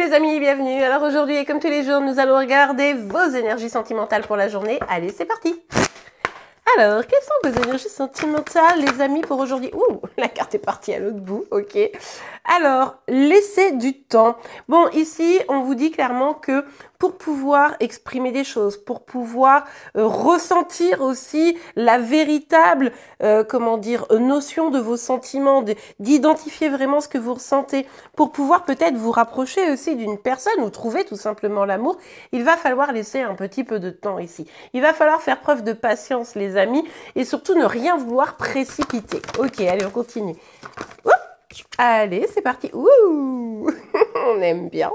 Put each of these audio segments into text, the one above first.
les amis, bienvenue. Alors aujourd'hui, comme tous les jours, nous allons regarder vos énergies sentimentales pour la journée. Allez, c'est parti. Alors, quelles sont vos énergies sentimentales, les amis, pour aujourd'hui Ouh, la carte est partie à l'autre bout, ok. Alors, laissez du temps. Bon, ici, on vous dit clairement que pour pouvoir exprimer des choses, pour pouvoir euh, ressentir aussi la véritable, euh, comment dire, notion de vos sentiments, d'identifier vraiment ce que vous ressentez, pour pouvoir peut-être vous rapprocher aussi d'une personne ou trouver tout simplement l'amour, il va falloir laisser un petit peu de temps ici. Il va falloir faire preuve de patience, les amis, et surtout ne rien vouloir précipiter. Ok, allez, on continue. Allez, c'est parti. Ouh on aime bien.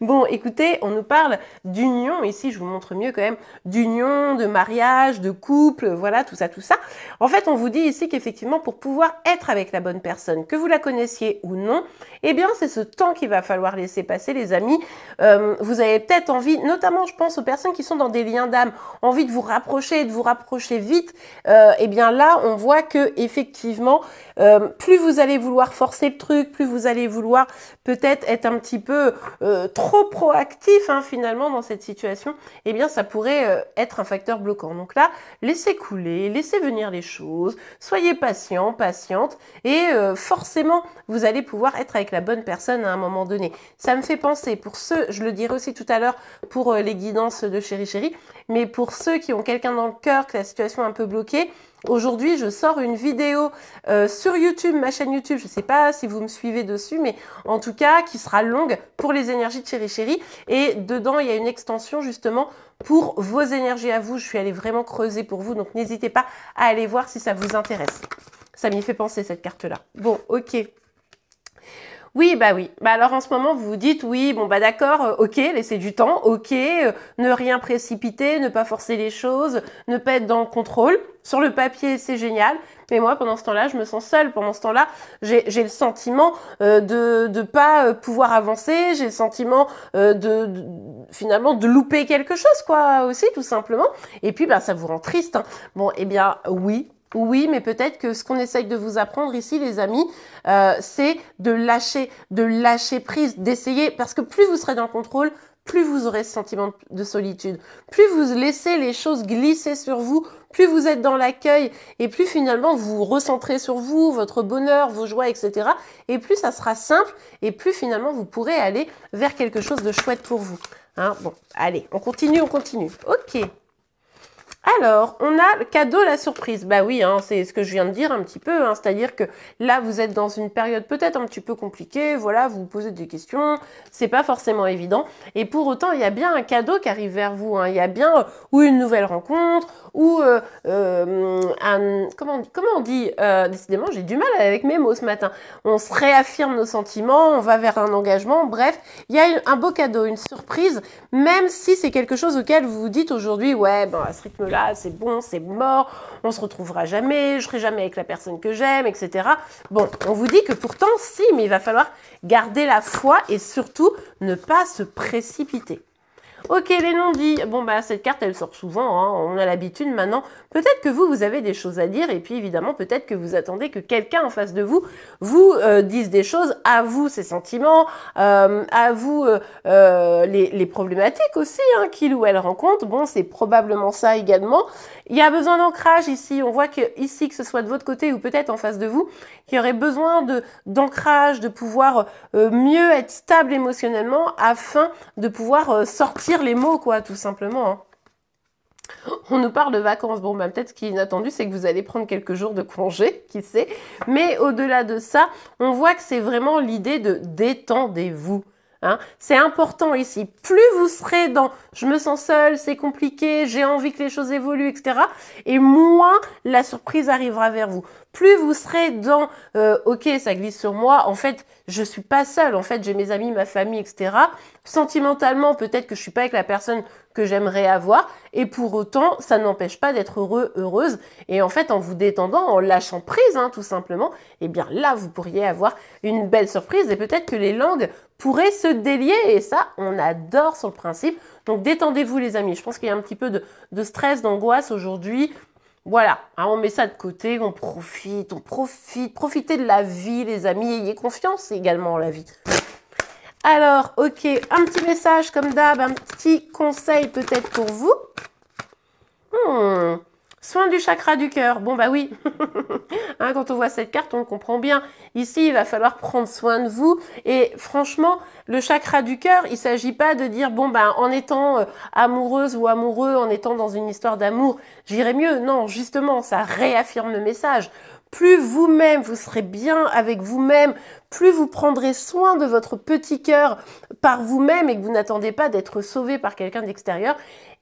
Bon, écoutez, on nous parle d'union ici, je vous montre mieux quand même, d'union, de mariage, de couple, voilà, tout ça, tout ça. En fait, on vous dit ici qu'effectivement, pour pouvoir être avec la bonne personne, que vous la connaissiez ou non, eh bien, c'est ce temps qu'il va falloir laisser passer, les amis. Euh, vous avez peut-être envie, notamment, je pense aux personnes qui sont dans des liens d'âme, envie de vous rapprocher, de vous rapprocher vite. Euh, eh bien, là, on voit que effectivement, euh, plus vous allez vouloir forcer le truc, plus vous allez vouloir peut-être être un petit peu euh, trop proactif hein, finalement dans cette situation, eh bien ça pourrait euh, être un facteur bloquant. Donc là, laissez couler, laissez venir les choses, soyez patient, patiente, et euh, forcément vous allez pouvoir être avec la bonne personne à un moment donné. Ça me fait penser pour ceux, je le dirai aussi tout à l'heure pour les guidances de Chéri Chéri, mais pour ceux qui ont quelqu'un dans le cœur, que la situation est un peu bloquée, Aujourd'hui, je sors une vidéo sur YouTube, ma chaîne YouTube. Je ne sais pas si vous me suivez dessus, mais en tout cas qui sera longue pour les énergies de Chéri chérie Et dedans, il y a une extension justement pour vos énergies à vous. Je suis allée vraiment creuser pour vous, donc n'hésitez pas à aller voir si ça vous intéresse. Ça m'y fait penser cette carte-là. Bon, ok. Oui, bah oui. Bah alors en ce moment, vous vous dites oui, bon bah d'accord, euh, ok, laissez du temps, ok, euh, ne rien précipiter, ne pas forcer les choses, ne pas être dans le contrôle. Sur le papier, c'est génial, mais moi, pendant ce temps-là, je me sens seule. Pendant ce temps-là, j'ai le sentiment euh, de ne pas pouvoir avancer, j'ai le sentiment de, finalement de louper quelque chose, quoi, aussi, tout simplement. Et puis, bah, ça vous rend triste. Hein. Bon, eh bien, oui, oui, mais peut-être que ce qu'on essaye de vous apprendre ici, les amis, euh, c'est de lâcher, de lâcher prise, d'essayer, parce que plus vous serez dans le contrôle, plus vous aurez ce sentiment de solitude. Plus vous laissez les choses glisser sur vous, plus vous êtes dans l'accueil et plus finalement vous vous recentrez sur vous, votre bonheur, vos joies, etc. Et plus ça sera simple et plus finalement vous pourrez aller vers quelque chose de chouette pour vous. Hein bon, allez, on continue, on continue. Ok. Alors, on a le cadeau, la surprise. Bah oui, hein, c'est ce que je viens de dire un petit peu. Hein. C'est-à-dire que là, vous êtes dans une période peut-être un petit peu compliquée. Voilà, vous vous posez des questions. C'est pas forcément évident. Et pour autant, il y a bien un cadeau qui arrive vers vous. Hein. Il y a bien euh, ou une nouvelle rencontre ou euh, euh, un comment on dit, décidément, j'ai du mal avec mes mots ce matin. On se réaffirme nos sentiments. On va vers un engagement. Bref, il y a un beau cadeau, une surprise, même si c'est quelque chose auquel vous vous dites aujourd'hui, ouais, bon, à ce rythme c'est bon, c'est mort, on se retrouvera jamais, je serai jamais avec la personne que j'aime, etc. Bon, on vous dit que pourtant, si, mais il va falloir garder la foi et surtout ne pas se précipiter. Ok, les non-dits. Bon, bah, cette carte, elle sort souvent. Hein. On a l'habitude maintenant. Peut-être que vous, vous avez des choses à dire. Et puis, évidemment, peut-être que vous attendez que quelqu'un en face de vous vous euh, dise des choses à vous, ses sentiments, euh, à vous, euh, les, problématiques aussi hein, qu'il ou elle rencontre. Bon, c'est probablement ça également. Il y a besoin d'ancrage ici. On voit que ici, que ce soit de votre côté ou peut-être en face de vous, qu'il y aurait besoin de d'ancrage, de pouvoir mieux être stable émotionnellement afin de pouvoir sortir les mots, quoi, tout simplement. Hein. On nous parle de vacances. Bon, bah, peut-être ce qui est inattendu, c'est que vous allez prendre quelques jours de congé, qui sait. Mais au-delà de ça, on voit que c'est vraiment l'idée de détendez-vous. Hein. C'est important ici. Plus vous serez dans je me sens seul, c'est compliqué, j'ai envie que les choses évoluent, etc. Et moins la surprise arrivera vers vous. Plus vous serez dans euh, ok, ça glisse sur moi, en fait, je suis pas seule, en fait, j'ai mes amis, ma famille, etc. Sentimentalement, peut-être que je suis pas avec la personne que j'aimerais avoir. Et pour autant, ça n'empêche pas d'être heureux, heureuse. Et en fait, en vous détendant, en lâchant prise, hein, tout simplement, eh bien là, vous pourriez avoir une belle surprise. Et peut-être que les langues pourrait se délier. Et ça, on adore sur le principe. Donc détendez-vous les amis. Je pense qu'il y a un petit peu de, stress, d'angoisse aujourd'hui. Voilà, ah, on met ça de côté, on profite, on profite. Profitez de la vie les amis. Ayez confiance également en la vie. Alors, ok, un petit message comme d'hab, un petit conseil peut-être pour vous. Hmm. Soin du chakra du cœur. Bon, bah oui. Hein, quand on voit cette carte, on comprend bien. Ici, il va falloir prendre soin de vous. Et franchement, le chakra du cœur, il s'agit pas de dire, bon, bah, en étant euh, amoureuse ou amoureux, en étant dans une histoire d'amour, j'irai mieux. Non, justement, ça réaffirme le message. Plus vous-même, vous serez bien avec vous-même, plus vous prendrez soin de votre petit cœur par vous-même et que vous n'attendez pas d'être sauvé par quelqu'un d'extérieur,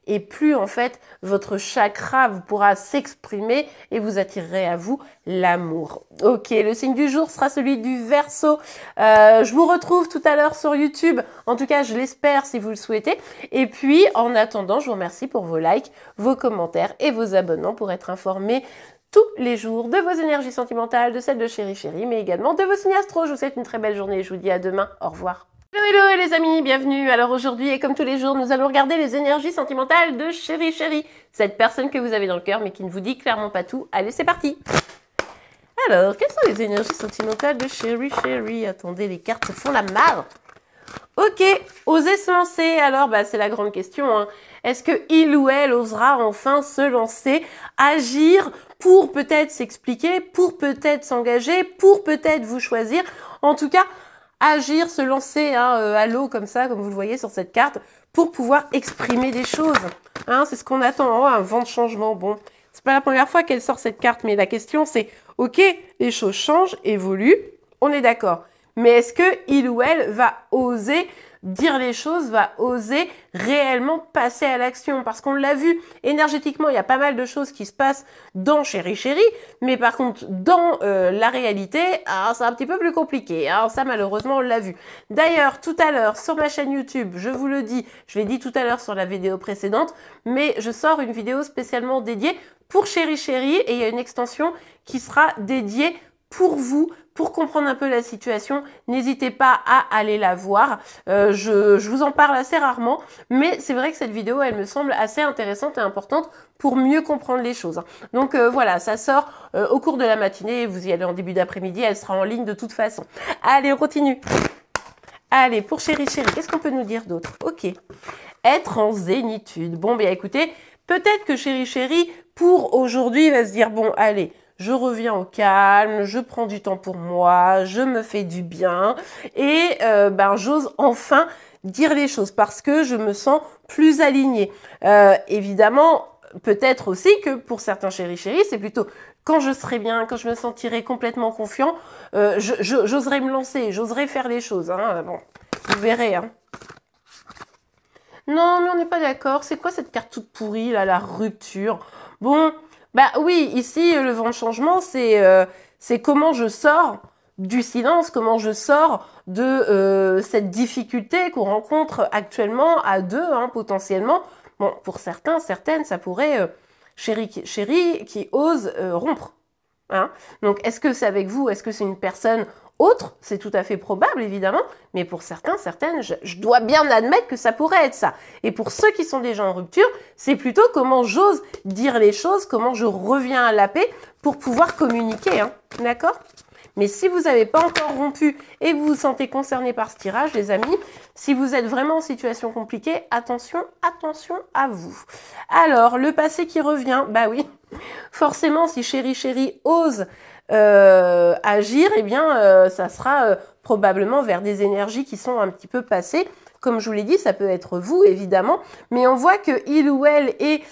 et plus en fait votre chakra vous pourra s'exprimer et vous attirerez à vous l'amour. Ok, le signe du jour sera celui du verso. Euh, je vous retrouve tout à l'heure sur YouTube. En tout cas, je l'espère si vous le souhaitez. Et puis, en attendant, je vous remercie pour vos likes, vos commentaires et vos abonnements pour être informés tous les jours de vos énergies sentimentales, de celles de Chéri Chéri, mais également de vos signes astro. Je vous souhaite une très belle journée et je vous dis à demain. Au revoir. Hello hello les amis, bienvenue. Alors aujourd'hui et comme tous les jours, nous allons regarder les énergies sentimentales de Chéri Chéri, cette personne que vous avez dans le cœur mais qui ne vous dit clairement pas tout. Allez, c'est parti. Alors, quelles sont les énergies sentimentales de Chéri Chéri Attendez, les cartes se font la marre. Ok, oser se lancer. Alors, bah, c'est la grande question. Hein. Est-ce que il ou elle osera enfin se lancer, agir pour peut-être s'expliquer, pour peut-être s'engager, pour peut-être vous choisir En tout cas, agir, se lancer hein, euh, à l'eau comme ça, comme vous le voyez sur cette carte, pour pouvoir exprimer des choses. Hein, c'est ce qu'on attend. Hein, un vent de changement. Bon, c'est pas la première fois qu'elle sort cette carte, mais la question c'est, ok, les choses changent, évoluent, on est d'accord. Mais est-ce que il ou elle va oser dire les choses, va oser réellement passer à l'action. Parce qu'on l'a vu, énergétiquement, il y a pas mal de choses qui se passent dans Chéri Chéri, mais par contre, dans euh, la réalité, ah, c'est un petit peu plus compliqué. Alors hein. ça, malheureusement, on l'a vu. D'ailleurs, tout à l'heure, sur ma chaîne YouTube, je vous le dis, je l'ai dit tout à l'heure sur la vidéo précédente, mais je sors une vidéo spécialement dédiée pour Chéri Chéri et il y a une extension qui sera dédiée pour vous, pour comprendre un peu la situation, n'hésitez pas à aller la voir. Euh, je, vous en parle assez rarement, mais c'est vrai que cette vidéo, elle me semble assez intéressante et importante pour mieux comprendre les choses. Donc euh, voilà, ça sort euh, au cours de la matinée, vous y allez en début d'après-midi, elle sera en ligne de toute façon. Allez, on continue. Allez, pour chéri chérie, qu'est-ce qu'on peut nous dire d'autre Ok. Être en zénitude. Bon, ben écoutez, peut-être que chérie chérie, pour aujourd'hui, va se dire, bon, allez, je reviens au calme, je prends du temps pour moi, je me fais du bien et euh, ben j'ose enfin dire les choses parce que je me sens plus alignée. Euh, évidemment, peut-être aussi que pour certains chéris chéris, c'est plutôt quand je serai bien, quand je me sentirai complètement confiant, euh, j'oserai me lancer, j'oserai faire les choses. Hein. Bon, vous verrez. Hein. Non, mais on n'est pas d'accord. C'est quoi cette carte toute pourrie là, la rupture Bon, bah oui, ici, euh, le vent de changement, c'est euh, c'est comment je sors du silence, comment je sors de euh, cette difficulté qu'on rencontre actuellement à deux, hein, potentiellement. Bon, pour certains, certaines, ça pourrait... Chéri chérie, qui ose rompre. Hein. Donc, est-ce que c'est avec vous Est-ce que c'est une personne autre, c'est tout à fait probable évidemment, mais pour certains, certaines, je, je, dois bien admettre que ça pourrait être ça. Et pour ceux qui sont déjà en rupture, c'est plutôt comment j'ose dire les choses, comment je reviens à la paix pour pouvoir communiquer, hein. d'accord mais si vous n'avez pas encore rompu et vous vous sentez concerné par ce tirage, les amis, si vous êtes vraiment en situation compliquée, attention, attention à vous. Alors, le passé qui revient, bah oui, forcément, si chéri chéri ose euh, agir, eh bien, euh, ça sera euh, probablement vers des énergies qui sont un petit peu passées. Comme je vous l'ai dit, ça peut être vous, évidemment, mais on voit que il ou elle est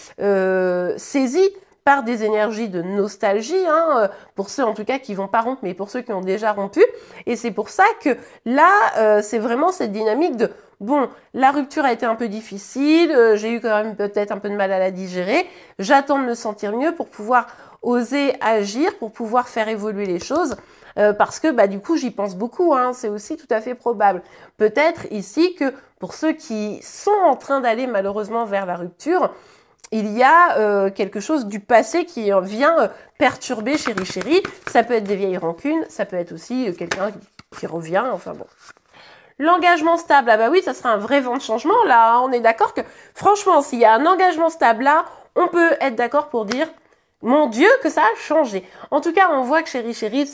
saisi par des énergies de nostalgie, hein, euh, pour ceux en tout cas qui vont pas rompre, mais pour ceux qui ont déjà rompu. Et c'est pour ça que là, euh, c'est vraiment cette dynamique de bon, la rupture a été un peu difficile, euh, j'ai eu quand même peut-être un peu de mal à la digérer, j'attends de me sentir mieux pour pouvoir oser agir, pour pouvoir faire évoluer les choses. parce que bah, du coup j'y pense beaucoup, hein. c'est aussi tout à fait probable. Peut-être ici que pour ceux qui sont en train d'aller malheureusement vers la rupture, il y a euh, quelque chose du passé qui vient euh, perturber chéri chérie. Ça peut être des vieilles rancunes, ça peut être aussi euh, quelqu'un qui revient, enfin bon. L'engagement stable, ah bah oui, ça sera un vrai vent de changement. Là, hein, on est d'accord que, franchement, s'il y a un engagement stable là, on peut être d'accord pour dire, mon Dieu, que ça a changé. En tout cas, on voit que chérie chérie,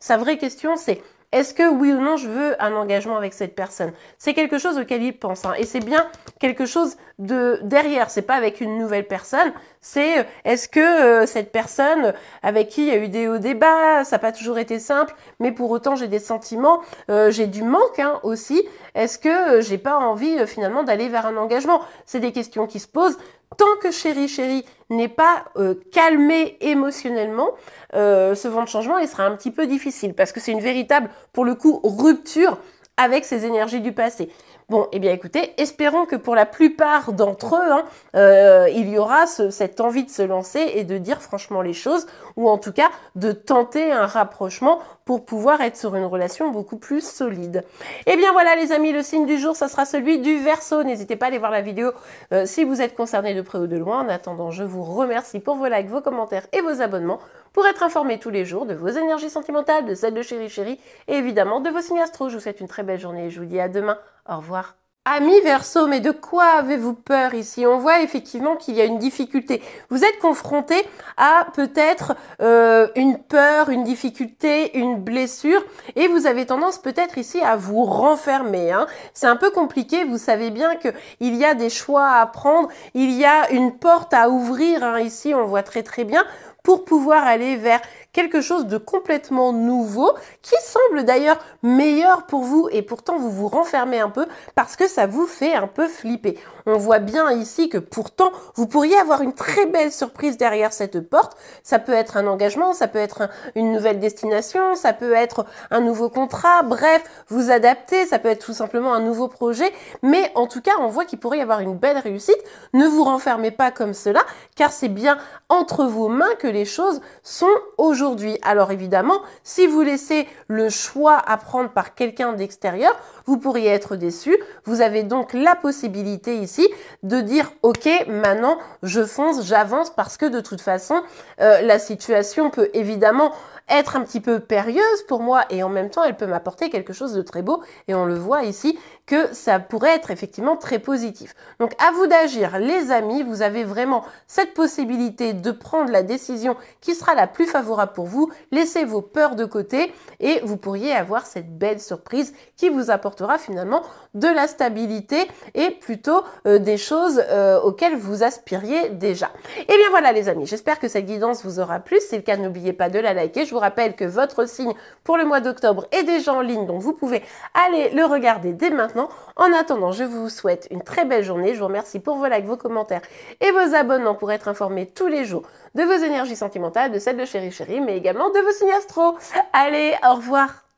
sa vraie question, c'est est-ce que oui ou non je veux un engagement avec cette personne C'est quelque chose auquel il pense. Hein, et c'est bien quelque chose de derrière. C'est pas avec une nouvelle personne. C'est euh, est-ce que euh, cette personne avec qui il y a eu des hauts débats, ça n'a pas toujours été simple, mais pour autant j'ai des sentiments, euh, j'ai du manque hein, aussi. Est-ce que j'ai pas envie finalement d'aller vers un engagement C'est des questions qui se posent tant que Chéri Chéri n'est pas euh, calmé émotionnellement, euh, ce vent de changement, il sera un petit peu difficile parce que c'est une véritable, pour le coup, rupture avec ces énergies du passé. Bon, eh bien écoutez, espérons que pour la plupart d'entre eux, hein, euh, il y aura cette envie de se lancer et de dire franchement les choses, ou en tout cas de tenter un rapprochement pour pouvoir être sur une relation beaucoup plus solide. Et eh bien voilà les amis, le signe du jour, ça sera celui du verso. N'hésitez pas à aller voir la vidéo euh, si vous êtes concerné de près ou de loin. En attendant, je vous remercie pour vos likes, vos commentaires et vos abonnements pour être informé tous les jours de vos énergies sentimentales, de celles de chéri chéri et évidemment de vos signes astro. Je vous souhaite une très belle journée et je vous dis à demain. Au revoir. Amis Verseau, mais de quoi avez-vous peur ici On voit effectivement qu'il y a une difficulté. Vous êtes confronté à peut-être euh, une peur, une difficulté, une blessure, et vous avez tendance peut-être ici à vous renfermer. Hein. C'est un peu compliqué. Vous savez bien que il y a des choix à prendre, il y a une porte à ouvrir. Hein, ici, on voit très très bien pour pouvoir aller vers quelque chose de complètement nouveau qui semble d'ailleurs meilleur pour vous et pourtant vous vous renfermez un peu parce que ça vous fait un peu flipper. On voit bien ici que pourtant vous pourriez avoir une très belle surprise derrière cette porte. Ça peut être un engagement, ça peut être une nouvelle destination, ça peut être un nouveau contrat, bref, vous adaptez ça peut être tout simplement un nouveau projet. Mais en tout cas, on voit qu'il pourrait y avoir une belle réussite. Ne vous renfermez pas comme cela car c'est bien entre vos mains que les choses sont aujourd'hui Aujourd'hui, Alors évidemment, si vous laissez le choix à prendre par quelqu'un d'extérieur, vous pourriez être déçu. Vous avez donc la possibilité ici de dire OK, maintenant je fonce, j'avance parce que de toute façon, euh, la situation peut évidemment être un petit peu périlleuse pour moi et en même temps elle peut m'apporter quelque chose de très beau et on le voit ici que ça pourrait être effectivement très positif. Donc à vous d'agir les amis, vous avez vraiment cette possibilité de prendre la décision qui sera la plus favorable pour vous, laissez vos peurs de côté et vous pourriez avoir cette belle surprise qui vous apportera finalement de la stabilité et plutôt euh, des choses euh, auxquelles vous aspiriez déjà. Et eh bien voilà les amis, j'espère que cette guidance vous aura plu, si c'est le cas n'oubliez pas de la liker, je rappelle que votre signe pour le mois d'octobre est déjà en ligne, donc vous pouvez aller le regarder dès maintenant. En attendant, je vous souhaite une très belle journée. Je vous remercie pour vos likes, vos commentaires et vos abonnements pour être informé tous les jours de vos énergies sentimentales, de celles de Chéri Chéri, mais également de vos signes astro. Allez, au revoir